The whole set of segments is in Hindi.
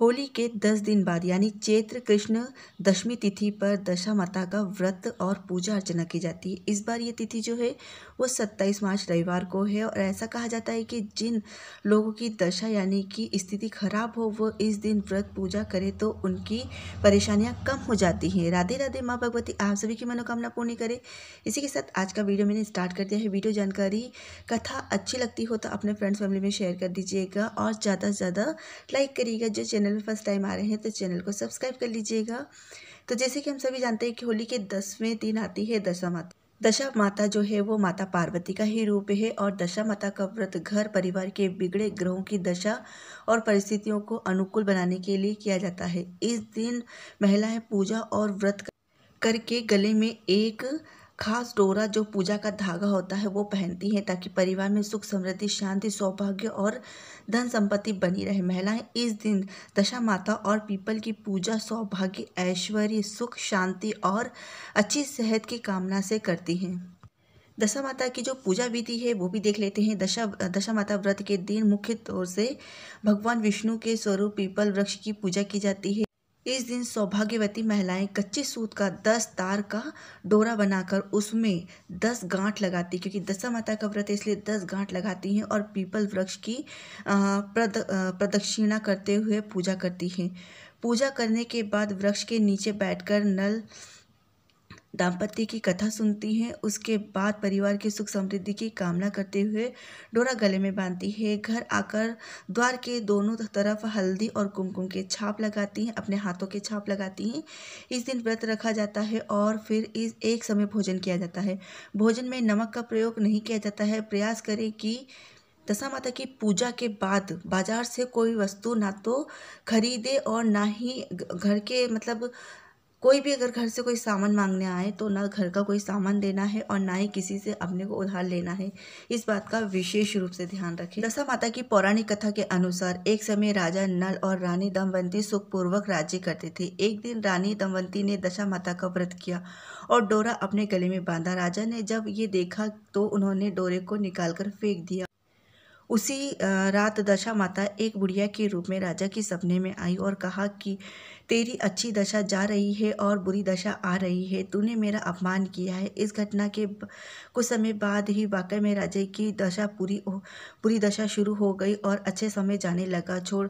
होली के दस दिन बाद यानी चैत्र कृष्ण दशमी तिथि पर दशा माता का व्रत और पूजा अर्चना की जाती है इस बार ये तिथि जो है वो सत्ताईस मार्च रविवार को है और ऐसा कहा जाता है कि जिन लोगों की दशा यानी कि स्थिति खराब हो वो इस दिन व्रत पूजा करें तो उनकी परेशानियाँ कम हो जाती हैं राधे राधे माँ भगवती आप सभी की मनोकामना पूर्ण करे इसी के साथ आज का वीडियो मैंने स्टार्ट कर दिया है वीडियो जानकारी कथा अच्छी लगती हो तो अपने फ्रेंड्स फैमिली में शेयर कर दीजिएगा और ज़्यादा से ज़्यादा लाइक करिएगा जो चैनल चैनल में फर्स्ट टाइम आ रहे हैं तो चैनल को सब्सक्राइब कर लीजिएगा तो जैसे कि हम सभी जानते हैं कि होली के दसवें दिन आती है दशा माता दशा माता जो है वो माता पार्वती का ही रूप है और दशा माता का व्रत घर परिवार के बिगड़े ग्रहों की दशा और परिस्थितियों को अनुकूल बनाने के लिए किया जाता है इस दिन महिलाएं पूजा और व्रत करके गले में एक खास डोरा जो पूजा का धागा होता है वो पहनती हैं ताकि परिवार में सुख समृद्धि शांति सौभाग्य और धन संपत्ति बनी रहे महिलाएं इस दिन दशा माता और पीपल की पूजा सौभाग्य ऐश्वर्य सुख शांति और अच्छी सेहत की कामना से करती हैं दशा माता की जो पूजा विधि है वो भी देख लेते हैं दशा दशा माता व्रत के दिन मुख्य तौर से भगवान विष्णु के स्वरूप पीपल वृक्ष की पूजा की जाती है इस दिन सौभाग्यवती महिलाएं कच्चे सूत का दस तार का डोरा बनाकर उसमें दस गांठ लगाती क्योंकि दशा माता का व्रत है इसलिए दस गांठ लगाती हैं और पीपल वृक्ष की प्रद प्रदक्षिणा करते हुए पूजा करती हैं पूजा करने के बाद वृक्ष के नीचे बैठकर नल दाम्पत्य की कथा सुनती हैं उसके बाद परिवार की सुख समृद्धि की कामना करते हुए डोरा गले में बांधती है घर आकर द्वार के दोनों तरफ हल्दी और कुमकुम के छाप लगाती हैं अपने हाथों के छाप लगाती हैं इस दिन व्रत रखा जाता है और फिर इस एक समय भोजन किया जाता है भोजन में नमक का प्रयोग नहीं किया जाता है प्रयास करें कि दशा माता की पूजा के बाद बाजार से कोई वस्तु ना तो खरीदे और ना ही घर के मतलब कोई भी अगर घर से कोई सामान मांगने आए तो ना घर का कोई सामान देना है और ना ही किसी से अपने को उधार लेना है इस बात का विशेष रूप से ध्यान रखें दशा माता की पौराणिक कथा के अनुसार एक समय राजा नल और रानी दमवंती सुखपूर्वक राज्य करते थे एक दिन रानी दमवंती ने दशा माता का व्रत किया और डोरा अपने गले में बांधा राजा ने जब ये देखा तो उन्होंने डोरे को निकाल फेंक दिया उसी रात दशा माता एक बुढ़िया के रूप में राजा के सपने में आई और कहा कि तेरी अच्छी दशा जा रही है और बुरी दशा आ रही है तूने मेरा अपमान किया है इस घटना के कुछ समय बाद ही वाकई में राजा की दशा पूरी हो पूरी दशा शुरू हो गई और अच्छे समय जाने लगा छोड़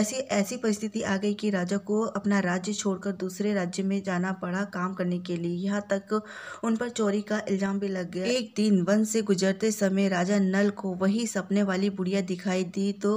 ऐसी ऐसी परिस्थिति आ गई कि राजा को अपना राज्य छोड़कर दूसरे राज्य में जाना पड़ा काम करने के लिए यहाँ तक उन पर चोरी का इल्ज़ाम भी लग गया एक दिन वन से गुजरते समय राजा नल को वही सपने वाली वाली बुढ़िया दिखाई दी तो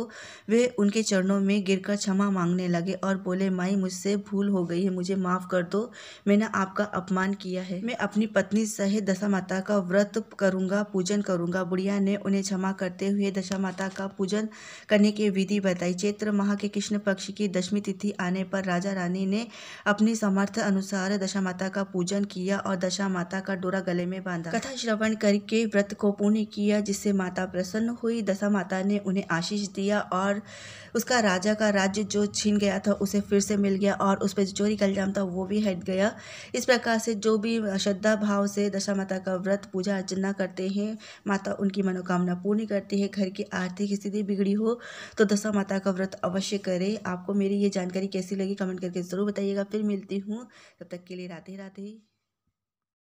वे उनके चरणों में गिरकर क्षमा मांगने लगे और बोले माई मुझसे भूल हो गई है मुझे माफ़ कर दो मैंने आपका अपमान किया है मैं अपनी पत्नी सहित दशा माता का व्रत करूंगा पूजन करूंगा बुढ़िया ने उन्हें क्षमा करते हुए दशा माता का पूजन करने की विधि बताई चैत्र माह के कृष्ण पक्ष की दशमी तिथि आने पर राजा रानी ने अपनी समर्थ अनुसार दशा माता का पूजन किया और दशा माता का डोरा गले में बांधा कथा श्रवण करके व्रत को पूर्ण किया जिससे माता प्रसन्न हुई दशा माता ने उन्हें आशीष दिया और उसका राजा का राज्य जो छीन गया था उसे फिर से मिल गया और उस पर जो चोरी का इल्ज़ाम था वो भी हट गया इस प्रकार से जो भी श्रद्धा भाव से दशा माता का व्रत पूजा अर्चना करते हैं माता उनकी मनोकामना पूर्ण करती है घर की आर्थिक स्थिति बिगड़ी हो तो दशा माता का व्रत अवश्य करें आपको मेरी ये जानकारी कैसी लगी कमेंट करके ज़रूर बताइएगा फिर मिलती हूँ तब तक के लिए राधे राधे